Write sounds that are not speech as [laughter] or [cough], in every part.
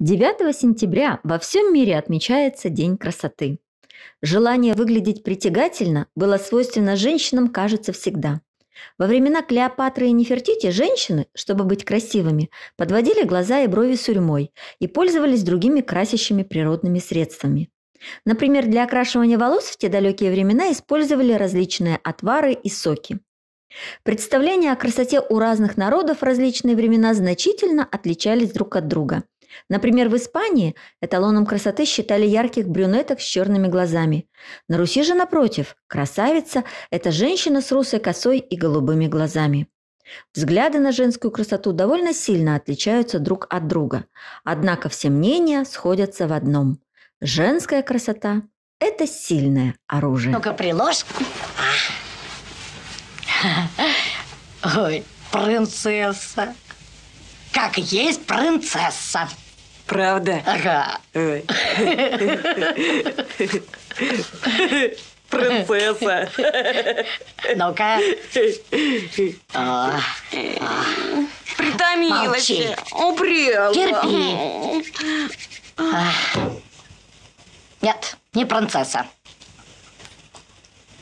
9 сентября во всем мире отмечается День красоты. Желание выглядеть притягательно было свойственно женщинам, кажется, всегда. Во времена Клеопатры и Нефертити женщины, чтобы быть красивыми, подводили глаза и брови сурьмой и пользовались другими красящими природными средствами. Например, для окрашивания волос в те далекие времена использовали различные отвары и соки. Представления о красоте у разных народов в различные времена значительно отличались друг от друга. Например, в Испании эталоном красоты считали ярких брюнеток с черными глазами. На Руси же, напротив, красавица – это женщина с русой косой и голубыми глазами. Взгляды на женскую красоту довольно сильно отличаются друг от друга. Однако все мнения сходятся в одном. Женская красота – это сильное оружие. Ну-ка, приложь. А. [laughs] Ой, принцесса как есть принцесса. Правда? Ага. Принцесса. Ну-ка. А, а. Притомилась. Молчи. Терпи. А. Нет, не принцесса.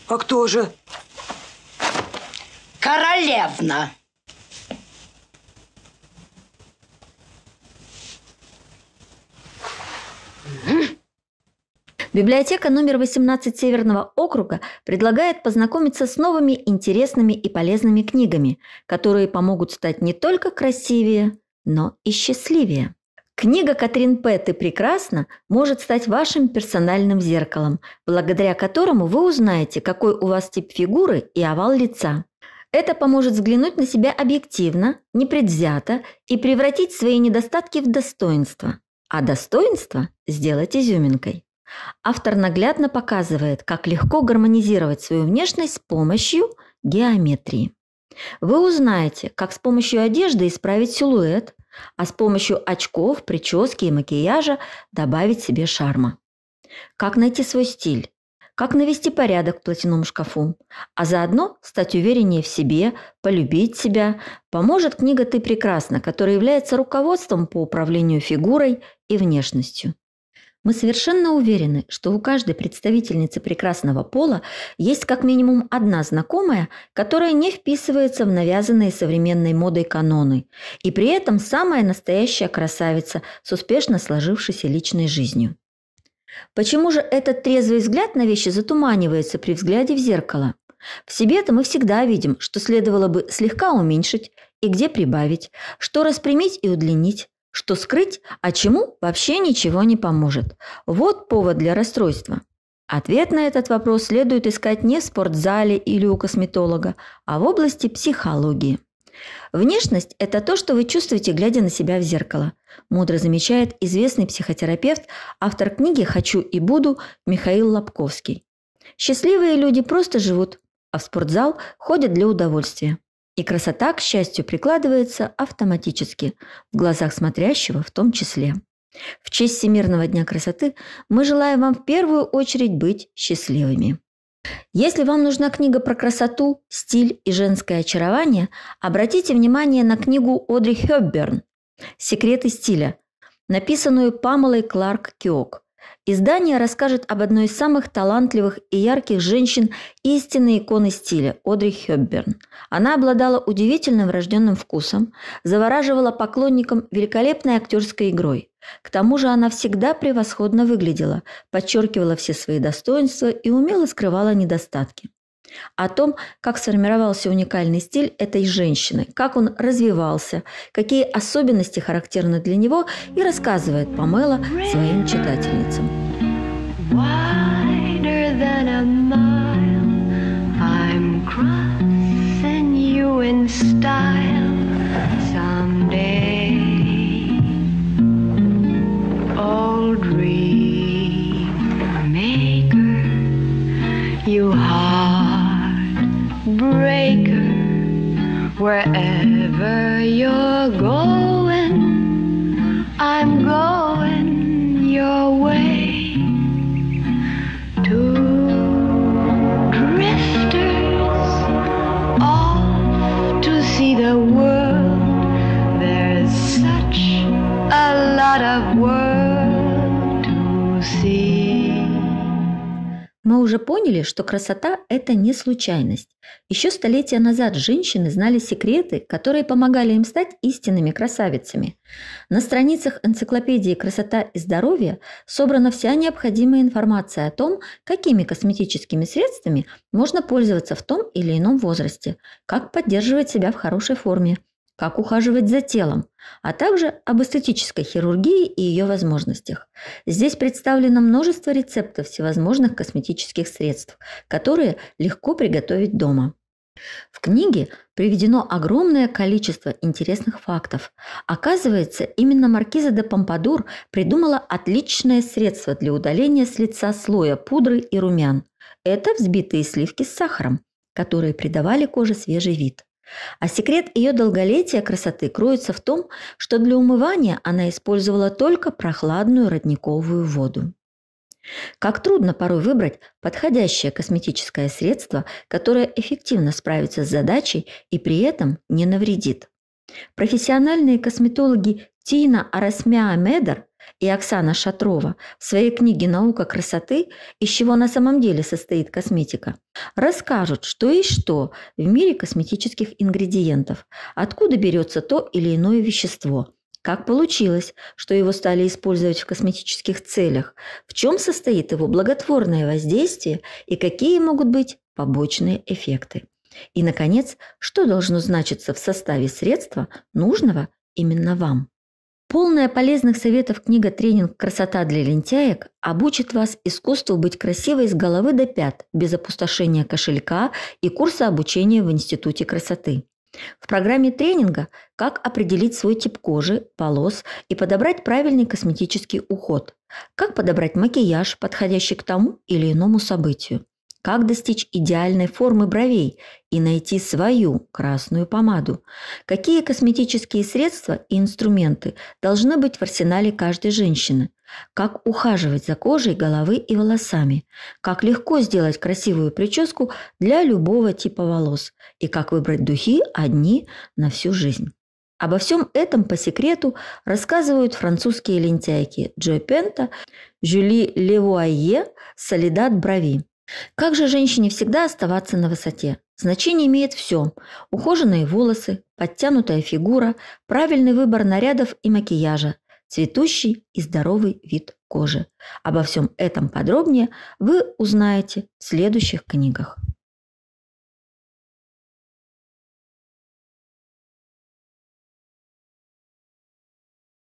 А кто же? Королевна. Библиотека номер 18 Северного округа предлагает познакомиться с новыми интересными и полезными книгами, которые помогут стать не только красивее, но и счастливее. Книга Катрин П. «Ты прекрасна» может стать вашим персональным зеркалом, благодаря которому вы узнаете, какой у вас тип фигуры и овал лица. Это поможет взглянуть на себя объективно, непредвзято и превратить свои недостатки в достоинство. А достоинство сделать изюминкой. Автор наглядно показывает, как легко гармонизировать свою внешность с помощью геометрии. Вы узнаете, как с помощью одежды исправить силуэт, а с помощью очков, прически и макияжа добавить себе шарма. Как найти свой стиль, как навести порядок в платяном шкафу, а заодно стать увереннее в себе, полюбить себя, поможет книга «Ты прекрасна», которая является руководством по управлению фигурой и внешностью. Мы совершенно уверены, что у каждой представительницы прекрасного пола есть как минимум одна знакомая, которая не вписывается в навязанные современной модой каноны, и при этом самая настоящая красавица с успешно сложившейся личной жизнью. Почему же этот трезвый взгляд на вещи затуманивается при взгляде в зеркало? В себе-то мы всегда видим, что следовало бы слегка уменьшить и где прибавить, что распрямить и удлинить, что скрыть, а чему вообще ничего не поможет. Вот повод для расстройства. Ответ на этот вопрос следует искать не в спортзале или у косметолога, а в области психологии. Внешность – это то, что вы чувствуете, глядя на себя в зеркало. Мудро замечает известный психотерапевт, автор книги «Хочу и буду» Михаил Лобковский. Счастливые люди просто живут, а в спортзал ходят для удовольствия. И красота, к счастью, прикладывается автоматически, в глазах смотрящего в том числе. В честь Всемирного дня красоты мы желаем вам в первую очередь быть счастливыми. Если вам нужна книга про красоту, стиль и женское очарование, обратите внимание на книгу Одри Хёбберн «Секреты стиля», написанную Памелой Кларк Киок. Издание расскажет об одной из самых талантливых и ярких женщин истинной иконы стиля – Одри Хёбберн. Она обладала удивительным врожденным вкусом, завораживала поклонникам великолепной актерской игрой. К тому же она всегда превосходно выглядела, подчеркивала все свои достоинства и умело скрывала недостатки. О том, как сформировался уникальный стиль этой женщины, как он развивался, какие особенности характерны для него, и рассказывает Памела своим читательницам. in style. Wherever you're going, I'm going your way. Two drifters off to see the world. There's such a lot of world. уже поняли, что красота – это не случайность. Еще столетия назад женщины знали секреты, которые помогали им стать истинными красавицами. На страницах энциклопедии «Красота и здоровье» собрана вся необходимая информация о том, какими косметическими средствами можно пользоваться в том или ином возрасте, как поддерживать себя в хорошей форме – как ухаживать за телом, а также об эстетической хирургии и ее возможностях. Здесь представлено множество рецептов всевозможных косметических средств, которые легко приготовить дома. В книге приведено огромное количество интересных фактов. Оказывается, именно маркиза де Помпадур придумала отличное средство для удаления с лица слоя пудры и румян. Это взбитые сливки с сахаром, которые придавали коже свежий вид. А секрет ее долголетия красоты кроется в том, что для умывания она использовала только прохладную родниковую воду. Как трудно порой выбрать подходящее косметическое средство, которое эффективно справится с задачей и при этом не навредит. Профессиональные косметологи Тина Арасмя Медер и Оксана Шатрова в своей книге «Наука красоты. Из чего на самом деле состоит косметика» расскажут, что и что в мире косметических ингредиентов, откуда берется то или иное вещество – как получилось, что его стали использовать в косметических целях? В чем состоит его благотворное воздействие и какие могут быть побочные эффекты? И, наконец, что должно значиться в составе средства, нужного именно вам. Полная полезных советов книга «Тренинг «Красота для лентяек» обучит вас искусству быть красивой с головы до пят, без опустошения кошелька и курса обучения в Институте красоты. В программе тренинга «Как определить свой тип кожи, волос и подобрать правильный косметический уход», «Как подобрать макияж, подходящий к тому или иному событию», как достичь идеальной формы бровей и найти свою красную помаду, какие косметические средства и инструменты должны быть в арсенале каждой женщины, как ухаживать за кожей, головы и волосами, как легко сделать красивую прическу для любого типа волос и как выбрать духи одни на всю жизнь. Обо всем этом по секрету рассказывают французские лентяйки Джо Пента, Жюли Левуае, Солидат Брави. Как же женщине всегда оставаться на высоте? Значение имеет все – ухоженные волосы, подтянутая фигура, правильный выбор нарядов и макияжа, цветущий и здоровый вид кожи. Обо всем этом подробнее вы узнаете в следующих книгах.